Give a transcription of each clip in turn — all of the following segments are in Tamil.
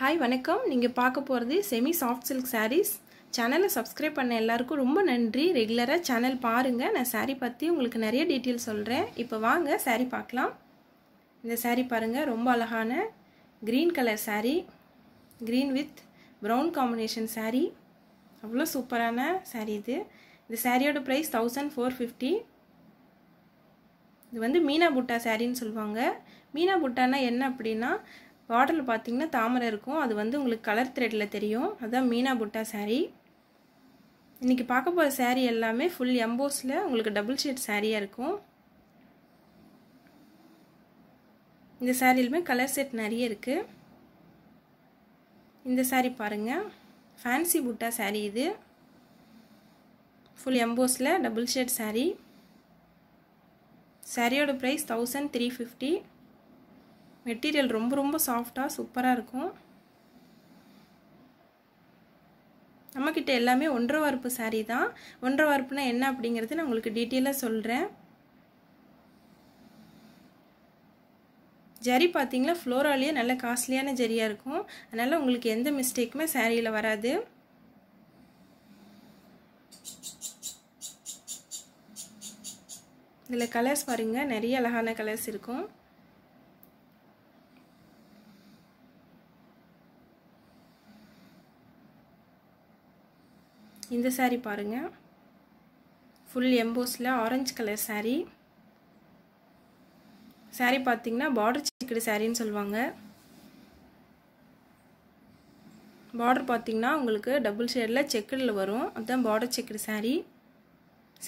ஹாய் வணக்கம் நீங்கள் பார்க்க போகிறது செமி சாஃப்ட் சில்க் சாரீஸ் சேனலை சப்ஸ்கிரைப் பண்ண எல்லாருக்கும் ரொம்ப நன்றி ரெகுலராக சேனல் பாருங்கள் நான் சாரீ பற்றி உங்களுக்கு நிறைய டீட்டெயில் சொல்கிறேன் இப்போ வாங்க சாரீ பார்க்கலாம் இந்த சாரீ பாருங்கள் ரொம்ப அழகான green colour sari green with brown combination sari அவ்வளோ சூப்பரான சாரீ இது இந்த சாரியோட ப்ரைஸ் தௌசண்ட் ஃபோர் ஃபிஃப்டி இது வந்து மீனா புட்டா சாரின்னு சொல்லுவாங்க மீனா புட்டானா என்ன அப்படின்னா பார்டரில் பார்த்தீங்கன்னா தாமரை இருக்கும் அது வந்து உங்களுக்கு கலர் த்ரெட்டில் தெரியும் அதுதான் மீனா புட்டா சாரீ இன்றைக்கி பார்க்க போகிற சாரீ எல்லாமே ஃபுல் எம்போஸில் உங்களுக்கு டபுள் ஷேட் சாரியாக இருக்கும் இந்த சாரிலுமே கலர் செட் நிறைய இருக்குது இந்த சாரீ பாருங்கள் ஃபேன்சி புட்டா சாரீ இது ஃபுல் எம்போஸில் டபுள் ஷேட் சாரீ சாரியோட price thousand three fifty material ரொம்ப ரொம்ப சாஃப்டாக சூப்பராக இருக்கும் நம்மக்கிட்ட எல்லாமே ஒன்றரை வரப்பு சாரீ தான் ஒன்றரை வரப்புனா என்ன அப்படிங்கிறது நான் உங்களுக்கு டீட்டெயிலாக சொல்கிறேன் ஜரி பார்த்தீங்களா ஃப்ளோராலேயே நல்ல காஸ்ட்லியான ஜரியாக இருக்கும் அதனால் உங்களுக்கு எந்த மிஸ்டேக்குமே சாரியில் வராது இதில் கலர்ஸ் பாருங்கள் நிறைய அழகான கலர்ஸ் இருக்கும் இந்த சாரீ பாருங்கள் ஃபுல் எம்போஸில் ஆரஞ்சு கலர் சாரீ சாரீ பார்த்தீங்கன்னா பார்டர் சிக்கடு சாரின்னு சொல்லுவாங்க பார்டர் பார்த்திங்கன்னா உங்களுக்கு டபுள் ஷேடில் செக்கடில் வரும் அதுதான் பார்டர் செக்கடு சாரீ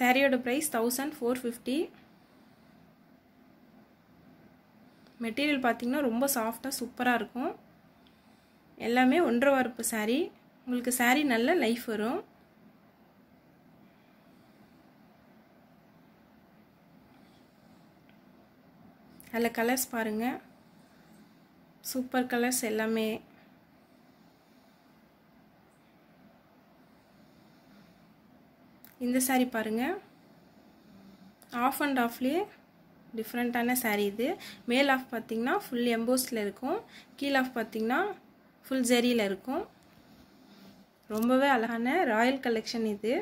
சாரியோட price thousand four fifty material பார்த்திங்கன்னா ரொம்ப சாஃப்டாக சூப்பராக இருக்கும் எல்லாமே ஒன்றரை வரப்பு சாரீ உங்களுக்கு சாரீ நல்ல லைஃப் வரும் அதில் கலர்ஸ் பாருங்கள் சூப்பர் கலர்ஸ் எல்லாமே இந்த சாரீ பாருங்கள் ஆஃப் அண்ட் ஆஃப்லேயே டிஃப்ரெண்ட்டான சாரீ இது மேல் ஆஃப் பார்த்திங்கன்னா ஃபுல் எம்போஸில் இருக்கும் கீழ் ஆஃப் பார்த்திங்கன்னா ஃபுல் ஜெரியில் இருக்கும் ரொம்பவே அழகான ராயல் கலெக்ஷன் இது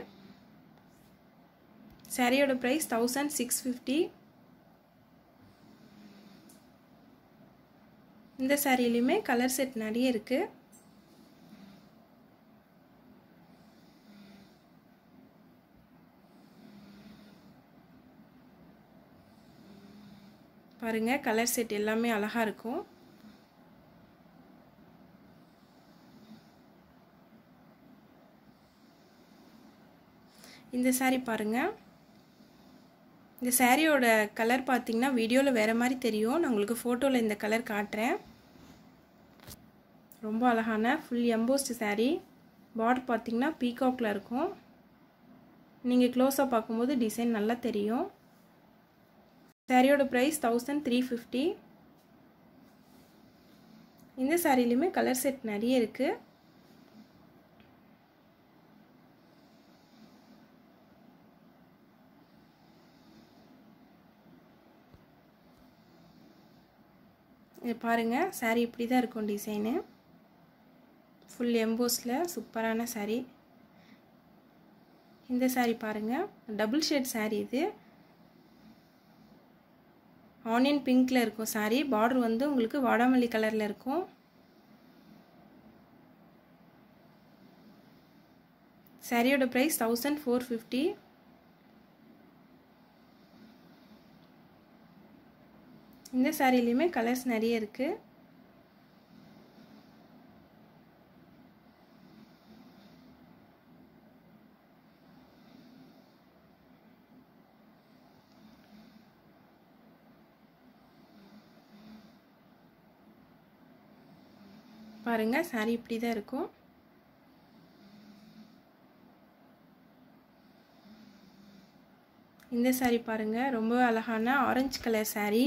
சாரியோட ப்ரைஸ் தௌசண்ட் சிக்ஸ் ஃபிஃப்டி இந்த சாரிலையுமே கலர் செட் நிறைய இருக்குது பாருங்கள் கலர் செட் எல்லாமே அழகாக இருக்கும் இந்த சாரி பாருங்க இந்த சாரியோட கலர் பார்த்திங்கன்னா வீடியோவில் வேறு மாதிரி தெரியும் நான் உங்களுக்கு ஃபோட்டோவில் இந்த கலர் காட்டுறேன் ரொம்ப அழகான ஃபுல் எம்போஸ்டு சேரீ பார்டர் பார்த்திங்கன்னா பீகாக்கில் இருக்கும் நீங்கள் க்ளோஸாக பார்க்கும்போது டிசைன் நல்லா தெரியும் சாரியோட ப்ரைஸ் தௌசண்ட் த்ரீ ஃபிஃப்டி இந்த சாரிலையுமே கலர் செட் நிறைய இருக்குது பாருங்கள் சாரீ இப்படி தான் இருக்கும் டிசைனு ஃபுல் எம்போஸில் சூப்பரான சாரி இந்த சாரி பாருங்கள் டபுள் ஷேட் சாரி இது ஆனியன் பிங்க்கில் இருக்கும் சாரி பார்டர் வந்து உங்களுக்கு வாடாமல்லி கலரில் இருக்கும் சாரியோட ப்ரைஸ் தௌசண்ட் ஃபோர் ஃபிஃப்டி இந்த சாரிலையுமே கலர்ஸ் நிறைய இருக்குது பாருங்கள் சாரி இப்படி தான் இருக்கும் இந்த சாரி பாருங்கள் ரொம்ப அழகான orange colour sari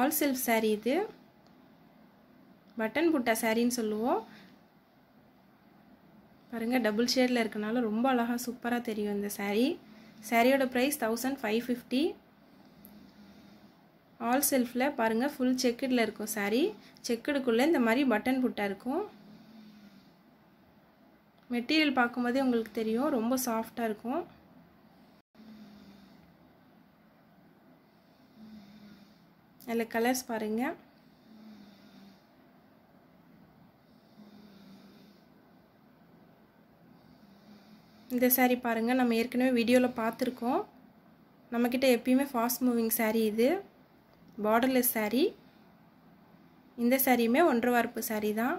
all self sari இது பட்டன் புட்டா சாரின்னு சொல்லுவோம் பாருங்கள் டபுள் ஷேடில் இருக்கனால ரொம்ப அழகாக சூப்பராக தெரியும் இந்த சாரி சாரியோட price thousand five fifty all செல்ஃபில் பாருங்கள் ஃபுல் செக்குடில் இருக்கும் சாரி செக்குடுக்குள்ளே இந்த மாதிரி பட்டன் புட்டாக இருக்கும் மெட்டீரியல் பார்க்கும்போதே உங்களுக்கு தெரியும் ரொம்ப சாஃப்டாக இருக்கும் அதில் கலர்ஸ் பாருங்கள் இந்த சாரீ பாருங்கள் நம்ம ஏற்கனவே வீடியோவில் பார்த்துருக்கோம் நம்மக்கிட்ட எப்பயுமே ஃபாஸ்ட் மூவிங் சாரீ இது பார்டர்லெஸ் சாரீ இந்த சாரியுமே ஒன்று வார்ப்பு சாரீ தான்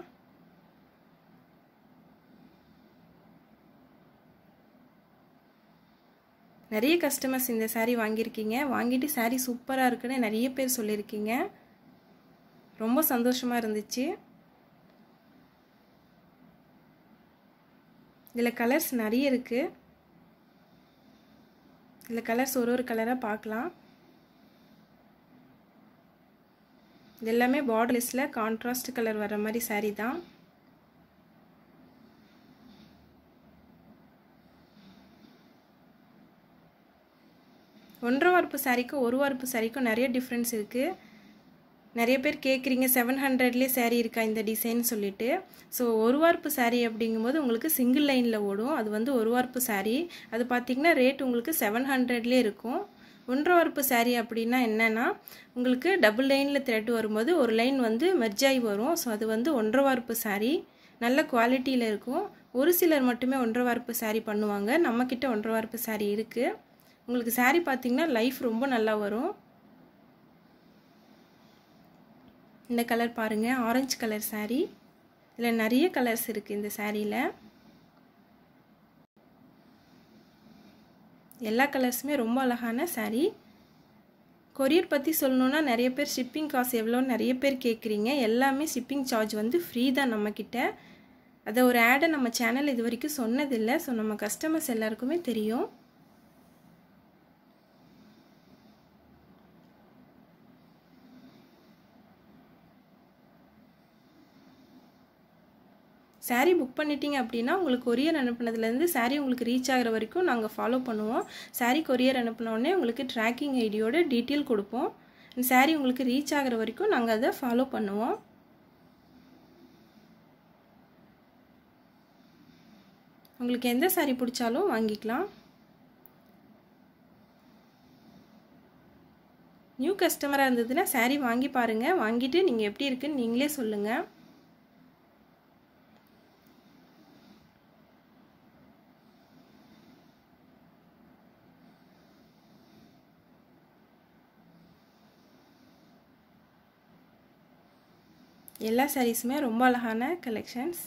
நிறைய கஸ்டமர்ஸ் இந்த சாரீ வாங்கியிருக்கீங்க வாங்கிட்டு சாரீ சூப்பராக இருக்குன்னு நிறைய பேர் சொல்லியிருக்கீங்க ரொம்ப சந்தோஷமாக இருந்துச்சு இதில் கலர்ஸ் நிறைய இருக்குது இதில் கலர்ஸ் ஒரு ஒரு கலராக பார்க்கலாம் இது எல்லாமே பார்டர்லெஸில் கான்ட்ராஸ்ட் கலர் வர மாதிரி சாரி தான் ஒன்றரை வார்ப்பு சாரிக்கும் ஒரு வார்ப்பு சாரிக்கும் நிறைய டிஃப்ரென்ஸ் இருக்குது நிறைய பேர் கேட்குறீங்க செவன் ஹண்ட்ரட்லேயே சேரீ இருக்கா இந்த டிசைன் சொல்லிட்டு ஸோ ஒரு வார்ப்பு சாரீ அப்படிங்கும்போது உங்களுக்கு சிங்கிள் லைனில் ஓடும் அது வந்து ஒரு வார்ப்பு சாரி அது பார்த்திங்கன்னா ரேட் உங்களுக்கு செவன் ஹண்ட்ரட்லேயே இருக்கும் ஒன்றரை வரப்பு சாரீ அப்படின்னா என்னென்னா உங்களுக்கு டபுள் லைனில் திரட்டு வரும்போது ஒரு லைன் வந்து மெர்ஜாயி வரும் ஸோ அது வந்து ஒன்றரை வரப்பு சாரீ நல்ல குவாலிட்டியில் இருக்கும் ஒரு சிலர் மட்டுமே ஒன்றரை வரப்பு சாரீ பண்ணுவாங்க நம்மக்கிட்ட ஒன்றரை வரப்பு சாரீ இருக்குது உங்களுக்கு சாரீ பார்த்திங்கன்னா லைஃப் ரொம்ப நல்லா வரும் இந்த கலர் பாருங்கள் ஆரஞ்சு கலர் சாரீ இதில் நிறைய கலர்ஸ் இருக்குது இந்த சாரியில் எல்லா கலர்ஸுமே ரொம்ப அழகான சாரீ கொரியர் பற்றி சொல்லணுன்னா நிறைய பேர் ஷிப்பிங் காசு எவ்வளோன்னு நிறைய பேர் கேட்குறீங்க எல்லாமே ஷிப்பிங் சார்ஜ் வந்து ஃப்ரீ தான் நம்மக்கிட்ட அதை ஒரு ஆடை நம்ம சேனல் இது வரைக்கும் சொன்னதில்லை ஸோ நம்ம கஸ்டமர்ஸ் எல்லாருக்குமே தெரியும் சாரீ புக் பண்ணிட்டீங்க அப்படின்னா உங்களுக்கு கொரியர் அனுப்புனதுலேருந்து சாரீ உங்களுக்கு ரீச் ஆகிற வரைக்கும் நாங்கள் ஃபாலோ பண்ணுவோம் சாரீ கொரியர் அனுப்பினோடனே உங்களுக்கு ட்ராக்கிங் ஐடியோட டீட்டெயில் கொடுப்போம் சாரீ உங்களுக்கு ரீச் ஆகிற வரைக்கும் நாங்கள் அதை ஃபாலோ பண்ணுவோம் உங்களுக்கு எந்த சாரீ பிடிச்சாலும் வாங்கிக்கலாம் நியூ கஸ்டமராக இருந்ததுன்னா சாரீ வாங்கி பாருங்கள் வாங்கிட்டு நீங்கள் எப்படி இருக்குன்னு நீங்களே சொல்லுங்கள் எல்லா சாரீஸுமே ரொம்ப அழகான கலெக்ஷன்ஸ்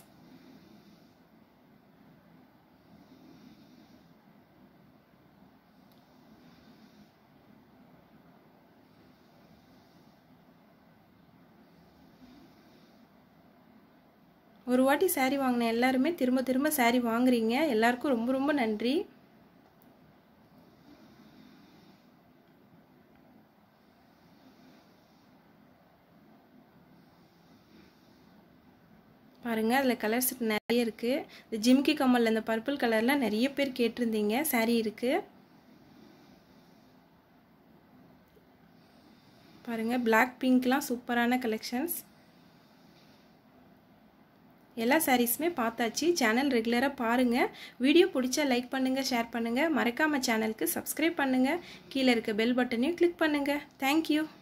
ஒரு வாட்டி சாரி வாங்கின எல்லாருமே திரும்ப திரும்ப சாரி வாங்குறீங்க எல்லாருக்கும் ரொம்ப ரொம்ப நன்றி பாருங்கள் அதில் கலர்ஸ் நிறைய இருக்குது இந்த ஜிம்கி கமலில் இந்த பர்பிள் கலரில் நிறைய பேர் கேட்டிருந்தீங்க சேரீ இருக்குது பாருங்கள் பிளாக் பிங்க்லாம் சூப்பரான கலெக்ஷன்ஸ் எல்லா சாரீஸுமே பார்த்தாச்சு சேனல் ரெகுலராக பாருங்கள் வீடியோ பிடிச்சா லைக் பண்ணுங்கள் ஷேர் பண்ணுங்கள் மறக்காமல் சேனலுக்கு சப்ஸ்கிரைப் பண்ணுங்கள் கீழே இருக்க பெல் பட்டனையும் கிளிக் பண்ணுங்கள் தேங்க்யூ